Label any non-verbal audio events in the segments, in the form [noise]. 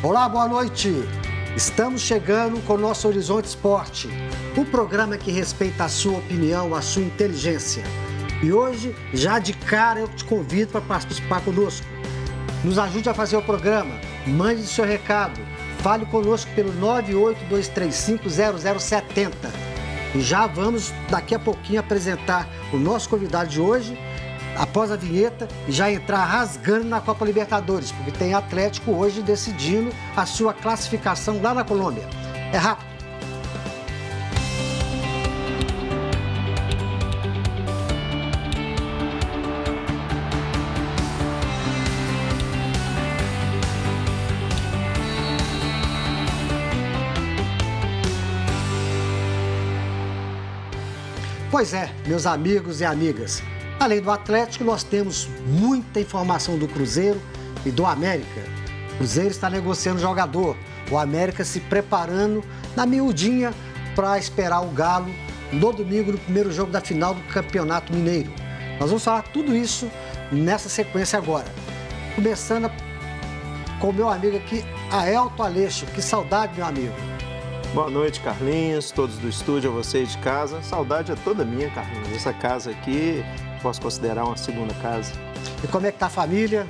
Olá, boa noite. Estamos chegando com o nosso Horizonte Esporte, o um programa que respeita a sua opinião, a sua inteligência. E hoje, já de cara, eu te convido para participar conosco. Nos ajude a fazer o programa, mande seu recado, fale conosco pelo 982350070. E já vamos daqui a pouquinho apresentar o nosso convidado de hoje, após a vinheta, já entrar rasgando na Copa Libertadores, porque tem Atlético hoje decidindo a sua classificação lá na Colômbia. É rápido. Pois é, meus amigos e amigas, Além do Atlético, nós temos muita informação do Cruzeiro e do América. O Cruzeiro está negociando jogador, o América se preparando na miudinha para esperar o Galo no domingo no primeiro jogo da final do Campeonato Mineiro. Nós vamos falar tudo isso nessa sequência agora. Começando com meu amigo aqui, Aelto Aleixo. Que saudade, meu amigo. Boa noite, Carlinhos, todos do estúdio, a vocês de casa. Saudade é toda minha, Carlinhos. Essa casa aqui posso considerar uma segunda casa. E como é que tá a família?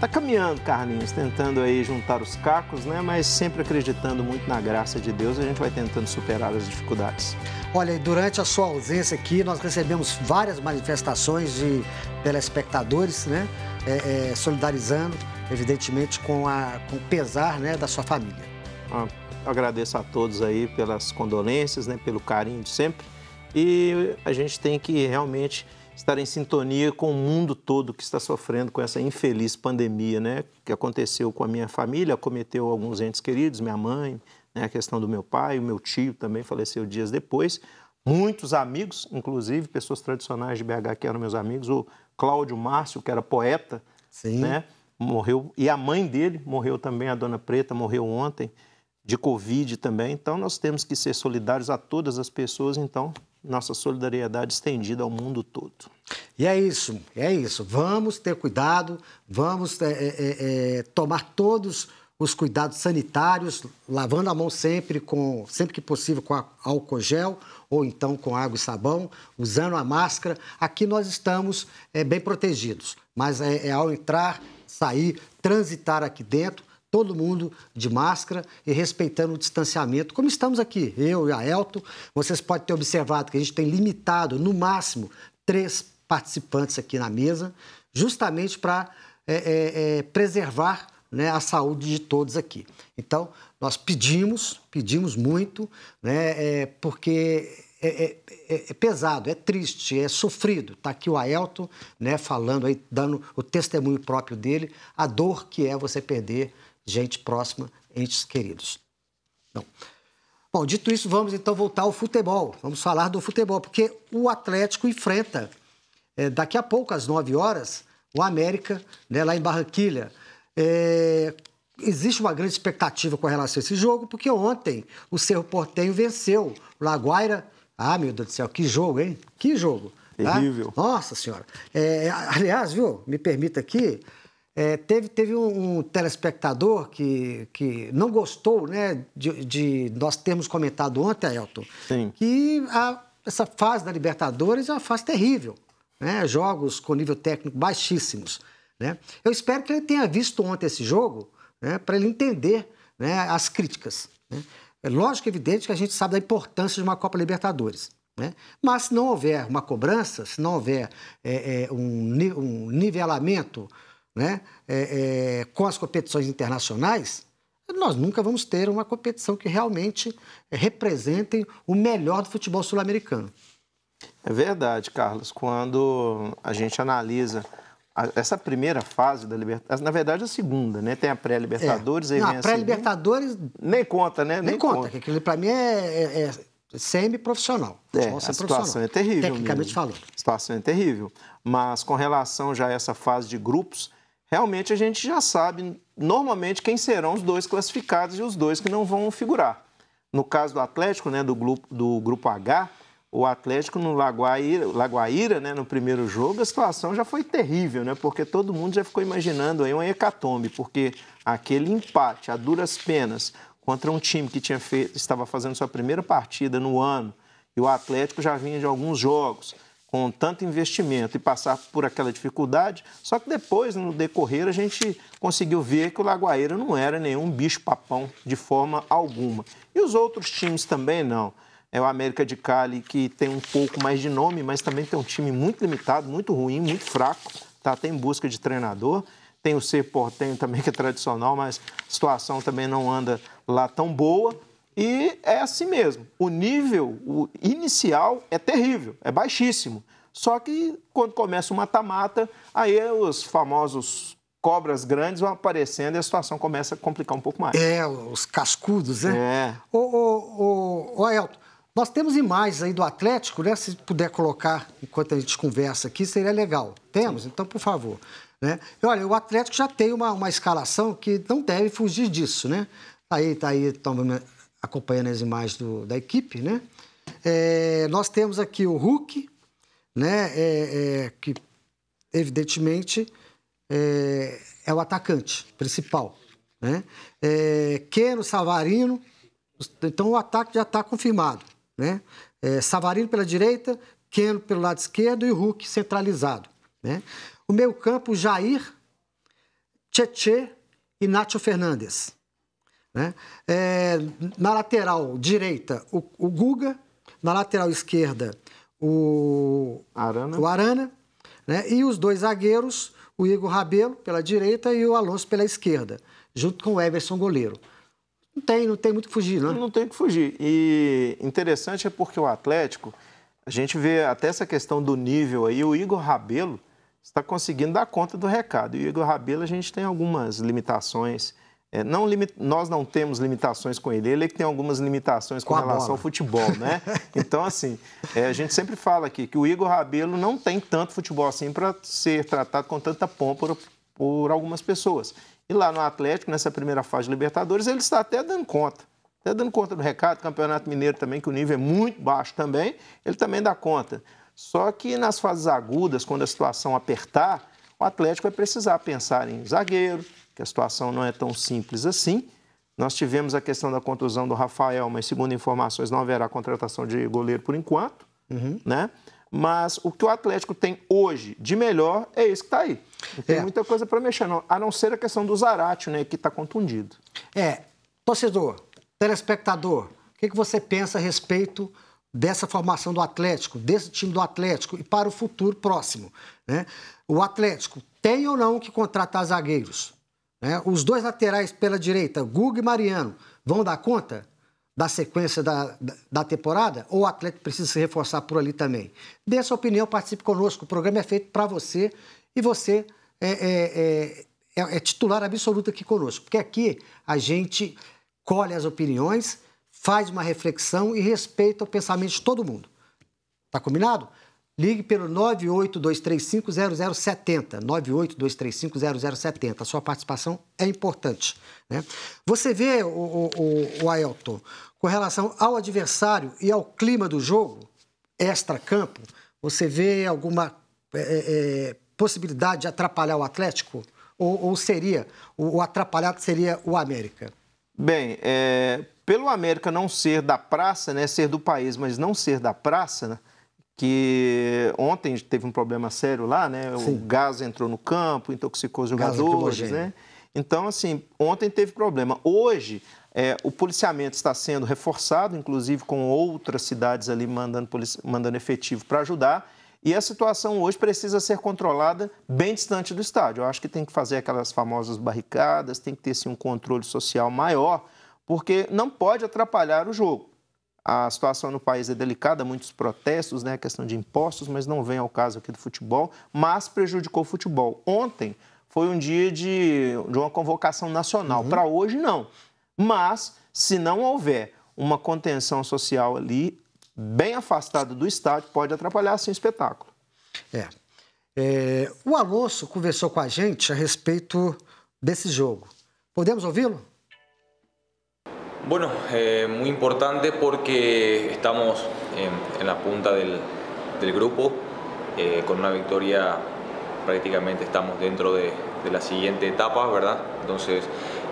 Tá caminhando, Carlinhos, tentando aí juntar os cacos, né? Mas sempre acreditando muito na graça de Deus, a gente vai tentando superar as dificuldades. Olha, durante a sua ausência aqui, nós recebemos várias manifestações de telespectadores, né? É, é, solidarizando, evidentemente, com, a, com o pesar né, da sua família. Ah, agradeço a todos aí pelas condolências, né, pelo carinho de sempre. E a gente tem que realmente estar em sintonia com o mundo todo que está sofrendo com essa infeliz pandemia, né? Que aconteceu com a minha família, cometeu alguns entes queridos, minha mãe, né, a questão do meu pai, o meu tio também faleceu dias depois. Muitos amigos, inclusive pessoas tradicionais de BH que eram meus amigos, o Cláudio Márcio, que era poeta, Sim. né? Morreu, e a mãe dele morreu também, a Dona Preta, morreu ontem de Covid também. Então, nós temos que ser solidários a todas as pessoas, então, nossa solidariedade estendida ao mundo todo. E é isso, é isso. Vamos ter cuidado, vamos é, é, é, é tomar todos os cuidados sanitários, lavando a mão sempre, com, sempre que possível, com álcool gel ou então com água e sabão, usando a máscara. Aqui nós estamos é, bem protegidos, mas é, é ao entrar, sair, transitar aqui dentro, todo mundo de máscara e respeitando o distanciamento, como estamos aqui, eu e a Elton. Vocês podem ter observado que a gente tem limitado, no máximo, três participantes aqui na mesa, justamente para é, é, é preservar né, a saúde de todos aqui. Então, nós pedimos, pedimos muito, né, é, porque é, é, é, é pesado, é triste, é sofrido. Está aqui o Aelto né, falando aí, dando o testemunho próprio dele, a dor que é você perder gente próxima, entes queridos. bom, dito isso, vamos então voltar ao futebol. Vamos falar do futebol, porque o Atlético enfrenta, é, daqui a pouco, às 9 horas, o América, né, lá em Barranquilha. É, existe uma grande expectativa com relação a esse jogo, porque ontem o Cerro Portenho venceu o Laguaira. Ah, meu Deus do céu, que jogo, hein? Que jogo! Tá? Terrível. Tá? Nossa Senhora. É, aliás, viu, me permita aqui é, teve teve um, um, telespectador que, que não gostou né, de, de nós termos comentado ontem, Elton, Sim. que a, essa fase da Libertadores é uma fase terrível. Né? Jogos com nível técnico baixíssimos. Né? Eu espero que ele tenha visto ontem esse jogo né, para ele entender né, as críticas. Né? É lógico e evidente que a gente sabe da importância de uma Copa Libertadores. Né? Mas se não houver uma cobrança, se não houver é, é, um, um nivelamento né, é, é, com as competições internacionais, nós nunca vamos ter uma competição que realmente é, represente o melhor do futebol sul-americano. É verdade, Carlos. Quando a gente analisa essa primeira fase da Libertadores, na verdade a segunda, né? Tem a pré-Libertadores, é. aí Não, vem a pré-Libertadores... Nem conta, né? Nem, Nem conta, conta. que aquilo para mim é, é, é semi-profissional. É, a situação é terrível. Tecnicamente mesmo. falando. A situação é terrível. Mas com relação já a essa fase de grupos, realmente a gente já sabe normalmente quem serão os dois classificados e os dois que não vão figurar. No caso do Atlético, né, do, grupo, do grupo H, o Atlético no Lagoaíra, Lagoaíra né, no primeiro jogo, a situação já foi terrível, né, porque todo mundo já ficou imaginando aí uma hecatombe, porque aquele empate a duras penas contra um time que tinha feito, estava fazendo sua primeira partida no ano, e o Atlético já vinha de alguns jogos, com tanto investimento e passar por aquela dificuldade. Só que depois, no decorrer, a gente conseguiu ver que o Lagoaíra não era nenhum bicho-papão de forma alguma. E os outros times também não. É o América de Cali, que tem um pouco mais de nome, mas também tem um time muito limitado, muito ruim, muito fraco, tá tem busca de treinador. Tem o ser Portenho também, que é tradicional, mas a situação também não anda lá tão boa. E é assim mesmo. O nível o inicial é terrível, é baixíssimo. Só que quando começa o mata-mata, aí é os famosos cobras grandes vão aparecendo e a situação começa a complicar um pouco mais. É, os cascudos, né? É. Ô, ô, ô, ô Elton, nós temos imagens aí do Atlético, né? Se puder colocar enquanto a gente conversa aqui, seria legal. Temos? Sim. Então, por favor. Né? E, olha, o Atlético já tem uma, uma escalação que não deve fugir disso, né? Tá aí, tá aí, toma, acompanhando as imagens do, da equipe, né? É, nós temos aqui o Hulk, né? É, é, que evidentemente é, é, o atacante principal, né? É, Keno, Savarino, então o ataque já está confirmado, né? É, Savarino pela direita, Keno pelo lado esquerdo e o Hulk centralizado, né? O meio campo Jair, Tietê e Nacho Fernandes. Né? É, na lateral direita, o, o Guga. Na lateral esquerda, o Arana. O Arana né? E os dois zagueiros, o Igor Rabelo pela direita e o Alonso pela esquerda, junto com o Everson Goleiro. Não tem, não tem muito que fugir, não né? Não tem que fugir. E interessante é porque o Atlético, a gente vê até essa questão do nível aí, o Igor Rabelo está conseguindo dar conta do recado. E o Igor Rabelo, a gente tem algumas limitações é, não Nós não temos limitações com ele, ele é que tem algumas limitações com, com relação bola. ao futebol, né? [laughs] Então, assim, é, a gente sempre fala aqui que o Igor Rabelo não tem tanto futebol assim para ser tratado com tanta pompa por, por, algumas pessoas. E lá no Atlético, nessa primeira fase de Libertadores, ele está até dando conta. Até dando conta do recado, Campeonato Mineiro também, que o nível é muito baixo também, ele também dá conta. Só que nas fases agudas, quando a situação apertar, o Atlético vai precisar pensar em zagueiro, que a situação não é tão simples assim. Nós tivemos a questão da contusão do Rafael, mas segundo informações não haverá contratação de goleiro por enquanto, uhum. né? Mas o que o Atlético tem hoje de melhor é isso que está aí. Não tem é. muita coisa para mexer, não. A não ser a questão do Zarate, né, que está contundido. É, torcedor, telespectador, o que, que você pensa a respeito dessa formação do Atlético, desse time do Atlético e para o futuro próximo. Né? O Atlético tem ou não que contratar zagueiros? Né? Os dois laterais pela direita, Guga e Mariano, vão dar conta da sequência da, da temporada? Ou o Atlético precisa se reforçar por ali também? Dê sua opinião, participe conosco. O programa é feito para você e você é, é, é, é, é titular absoluto aqui conosco. Porque aqui a gente colhe as opiniões, faz uma reflexão e respeita o pensamento de todo mundo. Tá combinado? Ligue pelo 982350070, 982350070. A sua participação é importante. Né? Você vê, o, o, o Ailton, com relação ao adversário e ao clima do jogo, extra-campo, você vê alguma é, é, é, possibilidade de atrapalhar o Atlético? Ou, ou seria, o, o, atrapalhado seria o América? Bem, é, pelo América não ser da praça, né, ser do país, mas não ser da praça, né, que ontem teve um problema sério lá, né? O Sim. gás entrou no campo, intoxicou os jogadores, né? Então, assim, ontem teve problema. Hoje, é, o policiamento está sendo reforçado, inclusive com outras cidades ali mandando, mandando efetivo para ajudar. E a situação hoje precisa ser controlada bem distante do estádio. Eu acho que tem que fazer aquelas famosas barricadas, tem que ter assim um controle social maior, porque não pode atrapalhar o jogo. A situação no país é delicada, muitos protestos, né, a questão de impostos, mas não vem ao caso aqui do futebol, mas prejudicou o futebol. Ontem foi um dia de, de uma convocação nacional, uhum. para hoje não. Mas se não houver uma contenção social ali, bem afastado do estádio, pode atrapalhar sim o espetáculo. É. é. o Alonso conversou com a gente a respeito desse jogo. Podemos ouvi-lo? Bueno, eh, muy importante porque estamos en, la punta del, grupo. Eh, con una victoria prácticamente estamos dentro de, la siguiente etapa, ¿verdad? Entonces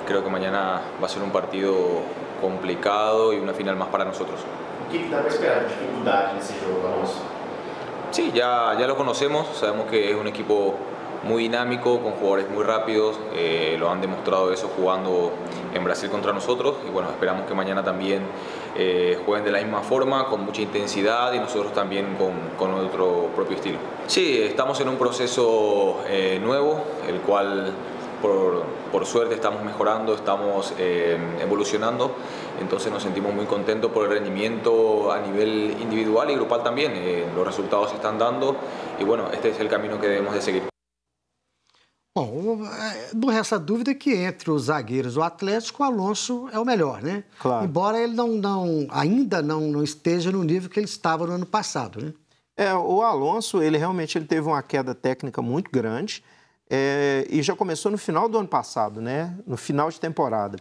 creo que mañana va a ser un partido complicado y una final más para nosotros. ¿Qué esperar en ese juego, vamos? Sí, ya, ya lo conocemos, sabemos que es un equipo muy dinámico, con jugadores muy rápidos, eh, lo han demostrado eso jugando en Brasil contra nosotros y bueno, esperamos que mañana también eh, jueguen de la misma forma, con mucha intensidad y nosotros también con, con nuestro propio estilo. Sí, estamos en un proceso eh, nuevo, el cual por, por, suerte estamos mejorando, estamos evolucionando, entonces nos sentimos muy contentos por el rendimiento a nivel individual y grupal también, los resultados se están dando y bueno, este es el camino que debemos de seguir. Bom, não é, resta dúvida é que entre os zagueiros do Atlético, o Alonso é o melhor, né? Claro. Embora ele não, não ainda não, não esteja no nível que ele estava no ano passado, né? É, o Alonso, ele realmente ele teve uma queda técnica muito grande é, e já começou no final do ano passado, né? No final de temporada.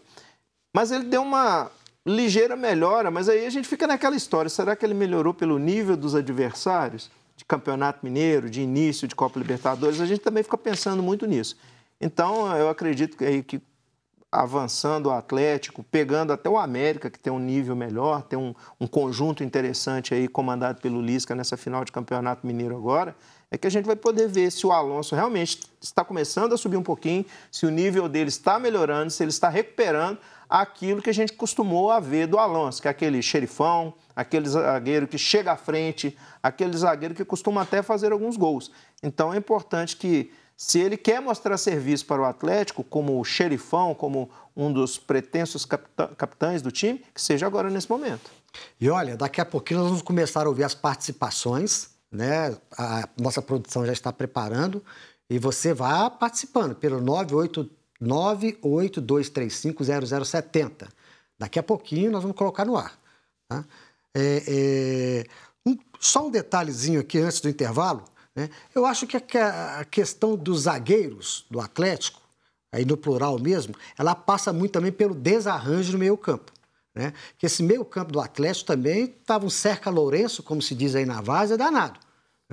Mas ele deu uma ligeira melhora, mas aí a gente fica naquela história, será que ele melhorou pelo nível dos adversários? de Campeonato Mineiro, de início de Copa Libertadores, a gente também fica pensando muito nisso. Então, eu acredito que, que avançando o Atlético, pegando até o América, que tem um nível melhor, tem um, um, conjunto interessante aí comandado pelo Lisca nessa final de Campeonato Mineiro agora, é que a gente vai poder ver se o Alonso realmente está começando a subir um pouquinho, se o nível dele está melhorando, se ele está recuperando aquilo que a gente costumou a ver do Alonso, que é aquele xerifão, aquele zagueiro que chega à frente, aquele zagueiro que costuma até fazer alguns gols. Então é importante que, se ele quer mostrar serviço para o Atlético, como xerifão, como um dos pretensos capitães do time, que seja agora nesse momento. E olha, daqui a pouquinho nós vamos começar a ouvir as participações, né? A nossa produção já está preparando e você vá participando pelo 983 982350070. Daqui a pouquinho nós vamos colocar no ar. Tá? É, é, um, só um detalhezinho aqui antes do intervalo. Né? Eu acho que a, a questão dos zagueiros do Atlético, aí no plural mesmo, ela passa muito também pelo desarranjo no meio-campo. Né? Que esse meio-campo do Atlético também estava um cerca Lourenço, como se diz aí na é danado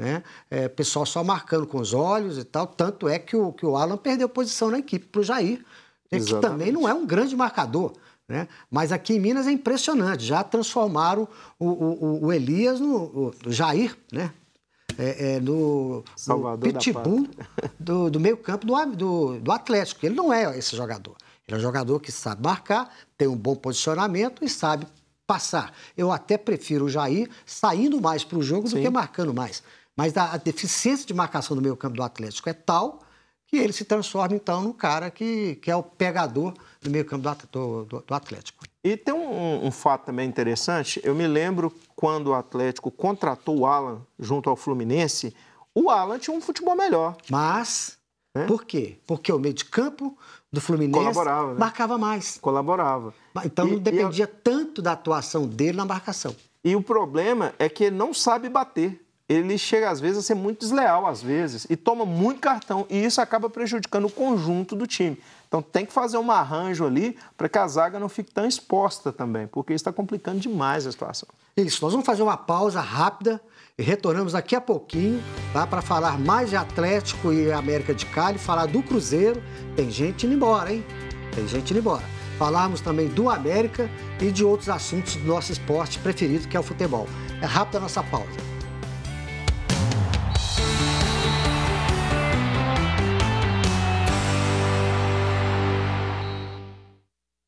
né? É, pessoal só marcando com os olhos e tal. Tanto é que o, que o Alan perdeu posição na equipe para o Jair, né? que também não é um grande marcador. Né? Mas aqui em Minas é impressionante, já transformaram o, o, o Elias no o Jair, né? É, é, no, no pitbull do, do meio-campo do, do, do Atlético. Ele não é esse jogador. Ele é um jogador que sabe marcar, tem um bom posicionamento e sabe passar. Eu até prefiro o Jair saindo mais para o jogo Sim. do que marcando mais. Mas a, a deficiência de marcação do meio campo do Atlético é tal que ele se transforma, então, no cara que, que é o pegador do meio campo do, do, do Atlético. E tem um, um, fato também interessante. Eu me lembro quando o Atlético contratou o Alan junto ao Fluminense, o Alan tinha um futebol melhor. Mas, por quê? Porque o meio de campo do Fluminense né? marcava mais. Colaborava. Então e, não dependia a... tanto da atuação dele na marcação. E o problema é que ele não sabe bater ele chega às vezes a ser muito desleal às vezes e toma muito cartão e isso acaba prejudicando o conjunto do time. Então tem que fazer um arranjo ali para que a zaga não fique tão exposta também, porque isso está complicando demais a situação. Isso, nós vamos fazer uma pausa rápida e retornamos daqui a pouquinho tá, para falar mais de Atlético e América de Cali, falar do Cruzeiro. Tem gente indo embora, hein? Tem gente indo embora. Falarmos também do América e de outros assuntos do nosso esporte preferido, que é o futebol. É rápida a nossa pausa.